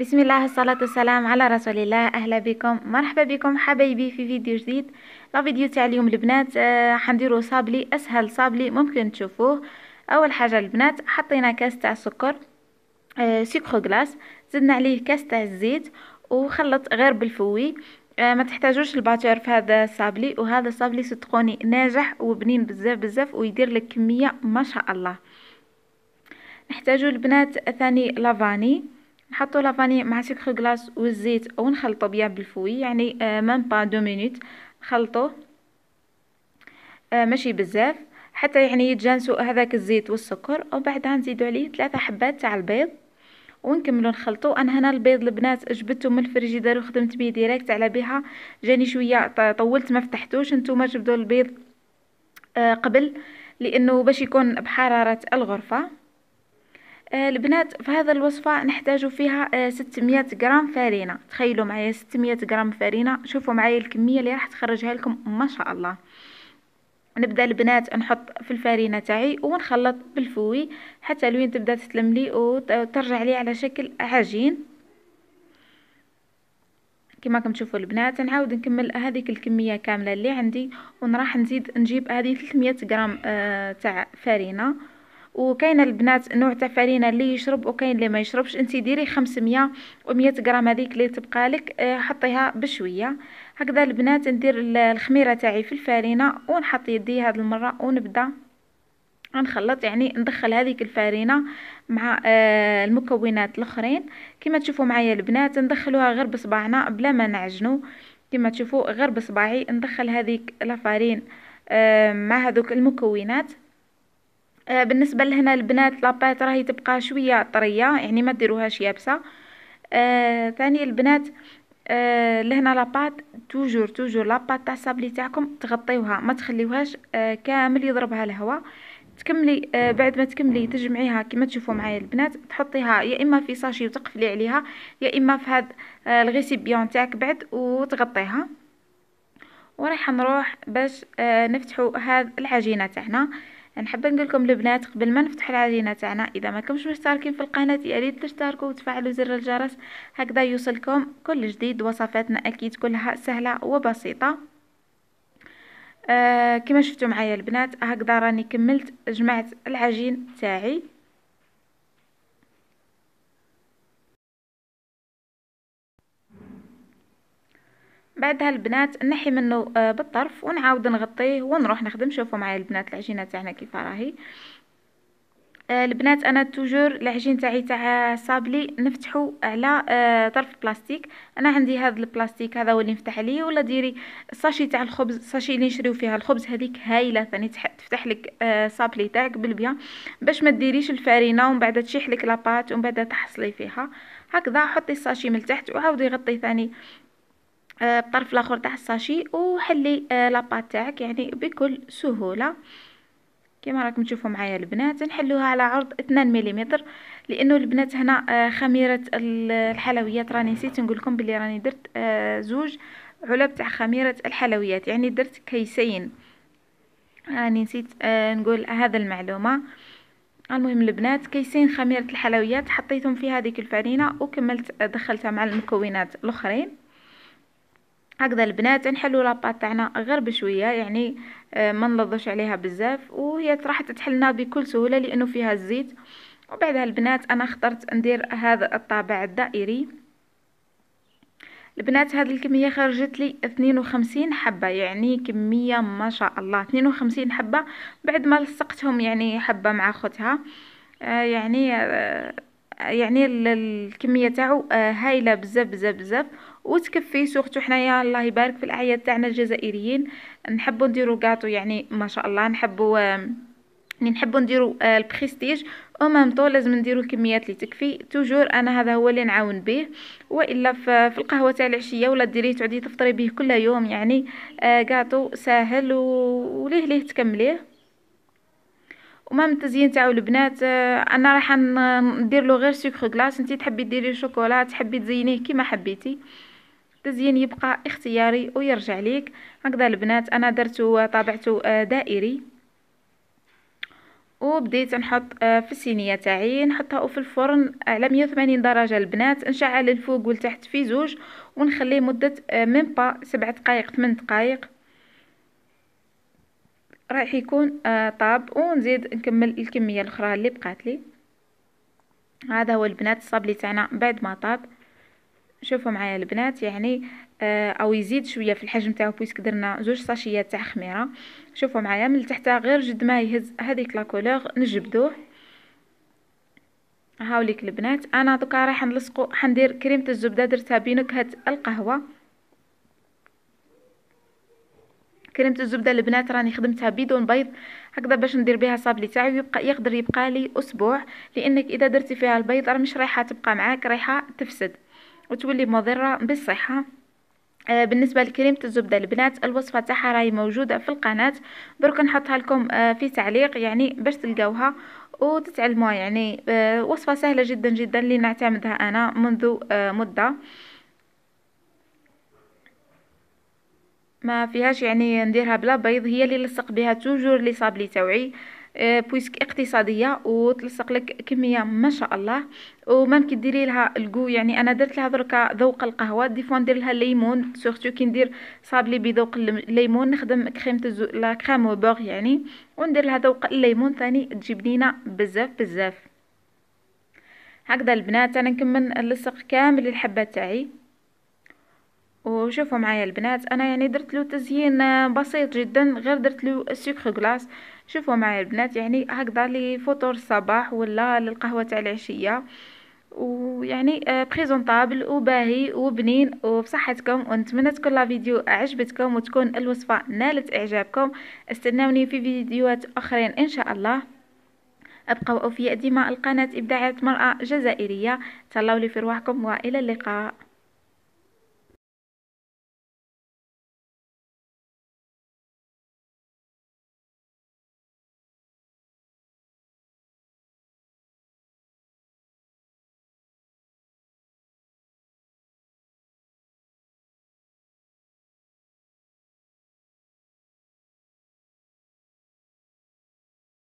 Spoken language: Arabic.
بسم الله الصلاة والسلام على رسول الله أهلا بكم مرحبا بكم حبايبي في فيديو جديد لا فيديو تاع اليوم البنات آه، حنديرو صابلي أسهل صابلي ممكن تشوفوه أول حاجة البنات حطينا كاس تاع السكر آه سكر غلاس زدنا عليه كاس تاع الزيت وخلط غير بالفوي آه، ما تحتاجوش الباتور في هذا الصابلي وهذا الصابلي صدقوني ناجح وبنين بزاف بزاف ويدير لك كمية ما شاء الله نحتاجو البنات ثاني لافاني نحطو لافاني مع سكر كلاص والزيت ونخلطو بيان بالفوي يعني آه مام با دو مينوت نخلطوه آه، ماشي بزاف حتى يعني يتجانسوا هذاك الزيت والسكر وبعدها نزيدو عليه ثلاثة حبات تاع البيض ونكملو نخلطو انا هنا البيض البنات جبته من الفريجيدار وخدمت بيه ديريكت على بها جاني شويه طولت ما فتحتوش نتوما جبدوا البيض آه، قبل لانه باش يكون بحراره الغرفه آه، البنات في هذا الوصفة نحتاج فيها 600 آه، غرام فرينة تخيلوا معايا 600 غرام فرينة شوفوا معايا الكمية اللي راح تخرجها لكم ما شاء الله نبدا البنات نحط في الفرينه تاعي ونخلط بالفوي حتى لوين تبدا تسلم لي وترجع لي على شكل عجين كما راكم تشوفوا البنات نعاود نكمل هذيك الكميه كامله اللي عندي ونراح نزيد نجيب هذه 300 غرام آه تاع فرينه وكاين البنات نوع تاع فرينه اللي يشرب وكاين اللي ما يشربش انت ديري 500 و100 غرام هذيك اللي تبقى لك آه، حطيها بشويه هكذا البنات ندير الخميره تاعي في الفرينه ونحط يدي هذه المره ونبدا نخلط يعني ندخل هذيك الفرينه مع آه، المكونات الاخرين كما تشوفوا معايا البنات ندخلوها غير بصباعنا بلا ما نعجنو كما تشوفوا غير بصباعي ندخل هذيك لافارين آه، مع هذوك المكونات آه، بالنسبه لهنا البنات لاباط راهي تبقى شويه طريه يعني ما ديروهاش يابسه آه ثاني البنات آه لهنا لاباط توجور توجور لاباط تاع السابلي تاعكم تغطيوها ما تخليوهاش آه كامل يضربها الهواء تكملي آه بعد ما تكملي تجمعيها كما تشوفوا معايا البنات تحطيها يا اما في ساشي وتقفلي عليها يا اما في هذا آه الغيسيبيون تاعك بعد وتغطيها وراح نروح باش آه نفتحوا هذا العجينه تاعنا نحب نقول لكم البنات قبل ما نفتح العجينه تاعنا اذا ما كمش مشتركين في القناه يا ريت تشتركوا وتفعلوا زر الجرس هكذا يوصلكم كل جديد وصفاتنا اكيد كلها سهله وبسيطه آه كما شفتوا معايا البنات هكذا راني كملت جمعت العجين تاعي بعدها البنات نحي منه آه، بالطرف ونعاود نغطيه ونروح نخدم شوفوا معايا البنات العجينه تاعنا كيف راهي آه، البنات انا توجور العجين تاعي تاع صابلي نفتحو على آه، طرف بلاستيك انا عندي هذا البلاستيك هذا هو اللي نفتح عليه ولا ديري الساشي تاع الخبز الساشي اللي نشريو فيها الخبز هذيك هايله ثاني تفتح لك صابلي تاعك بالبيا باش ما ديريش الفارينه ومن بعد تشيح لك لاباط ومن بعد تحصلي فيها هكذا حطي الساشي من تحت وعاودي غطي ثاني آه، الطرف الاخر تاع الساشي وحلي آه، لاباط تاعك يعني بكل سهوله كما راكم تشوفوا معايا البنات نحلوها على عرض 2 ملم لانه البنات هنا آه، خميره الحلويات راني نسيت نقول لكم بلي راني درت زوج علب تاع خميره الحلويات يعني درت كيسين راني نسيت نقول هذا المعلومه المهم البنات كيسين خميره الحلويات حطيتهم في هذه الفرينه وكملت دخلتها مع المكونات الاخرين هكذا البنات نحلو لاباط تاعنا غير بشويه يعني آه، ما نلضوش عليها بزاف وهي راح تتحلنا بكل سهوله لانه فيها الزيت وبعدها البنات انا اخترت ندير هذا الطابع الدائري البنات هذه الكميه خرجت لي 52 حبه يعني كميه ما شاء الله 52 حبه بعد ما لصقتهم يعني حبه مع خوتها آه، يعني آه، يعني الكميه تاعو هايله بزاف بزاف بزاف وتكفي سورتو حنايا الله يبارك في الاعياد تاعنا الجزائريين نحبوا نديروا كاطو يعني ما شاء الله نحبوا يعني نحبوا نديروا آه، البريستيج او ميم طو لازم نديروا الكميات اللي تكفي توجور انا هذا هو اللي نعاون به والا في القهوه تاع العشيه ولا ديريه تعدي تفطري به كل يوم يعني آه، كاطو ساهل وليه ليه تكمليه ومام التزيين تاعو البنات آه، انا راح ندير له غير سكر غلاس انت تحبي ديري شوكولا تحبي تزينيه كيما حبيتي التزيين يبقى اختياري ويرجع ليك هكذا البنات انا درته طبعته آه، دائري وبديت نحط آه، في السينيه تاعي نحطها في الفرن على 180 درجه البنات نشعل الفوق والتحت في زوج ونخليه مده آه، من با 7 دقائق 8 دقائق راح يكون طاب ونزيد نكمل الكميه الاخرى اللي بقات لي هذا هو البنات الصابلي تاعنا بعد ما طاب شوفوا معايا البنات يعني آه، او يزيد شويه في الحجم تاعو بويسك درنا زوج صاشيات تاع خميره شوفوا معايا من تحتها غير جد ما يهز هذيك لا كولور نجبدوه هاوليك البنات انا دوكا راح نلصقو حندير كريمه الزبده درتها بنكهه القهوه كريمه الزبده البنات راني خدمتها بدون بيض هكذا باش ندير بها صابلي تاعي ويبقى يقدر يبقى لي اسبوع لانك اذا درتي فيها البيض راه مش رايحه تبقى معاك رايحه تفسد وتولي مضرة بالصحة آه، بالنسبه لكريمه الزبده البنات الوصفه تاعها راهي موجوده في القناه درك نحطها لكم آه، في تعليق يعني باش تلقاوها وتتعلموها يعني آه، وصفه سهله جدا جدا اللي نعتمدها انا منذ مده ما فيهاش يعني نديرها بلا بيض هي اللي نلصق بها توجور لي صابلي توعي آه، بويسك اقتصاديه وتلصق لك كميه ما شاء الله ومام ديري لها الكو يعني انا درت لها دركا ذوق القهوه دي فوا ندير لها ليمون سورتو كي ندير صابلي بذوق الليمون نخدم كريمه الزو... لا كريم بوغ يعني وندير لها ذوق الليمون ثاني تجي بنينه بزاف بزاف هكذا البنات انا نكمل نلصق كامل الحبه تاعي وشوفوا معايا البنات انا يعني درت له تزيين بسيط جدا غير درت له السكر غلاس شوفوا معايا البنات يعني هكذا فطور الصباح ولا للقهوه تاع العشيه ويعني بريزونطابل آه، وباهي وبنين وبصحتكم ونتمنى تكون لا فيديو عجبتكم وتكون الوصفه نالت اعجابكم استناوني في فيديوهات اخرين ان شاء الله ابقوا اوفياء ديما القناه ابداعات مراه جزائريه تهلاو لي في رواحكم والى اللقاء